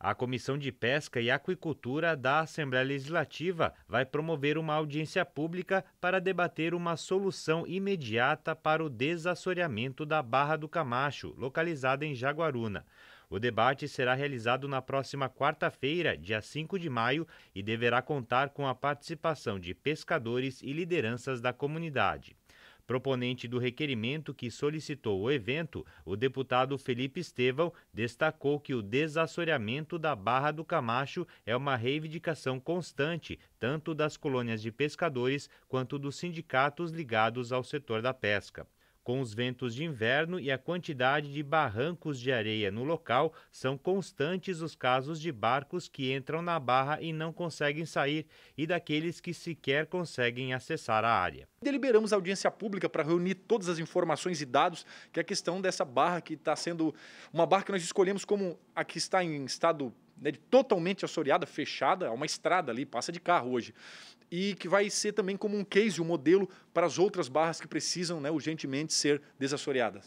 A Comissão de Pesca e Aquicultura da Assembleia Legislativa vai promover uma audiência pública para debater uma solução imediata para o desassoreamento da Barra do Camacho, localizada em Jaguaruna. O debate será realizado na próxima quarta-feira, dia 5 de maio, e deverá contar com a participação de pescadores e lideranças da comunidade. Proponente do requerimento que solicitou o evento, o deputado Felipe Estevão destacou que o desassoreamento da Barra do Camacho é uma reivindicação constante, tanto das colônias de pescadores quanto dos sindicatos ligados ao setor da pesca. Com os ventos de inverno e a quantidade de barrancos de areia no local, são constantes os casos de barcos que entram na barra e não conseguem sair e daqueles que sequer conseguem acessar a área. Deliberamos audiência pública para reunir todas as informações e dados que a questão dessa barra que está sendo uma barra que nós escolhemos como a que está em estado né, totalmente assoreada, fechada, é uma estrada ali, passa de carro hoje. E que vai ser também como um case, um modelo para as outras barras que precisam né, urgentemente ser desassoreadas.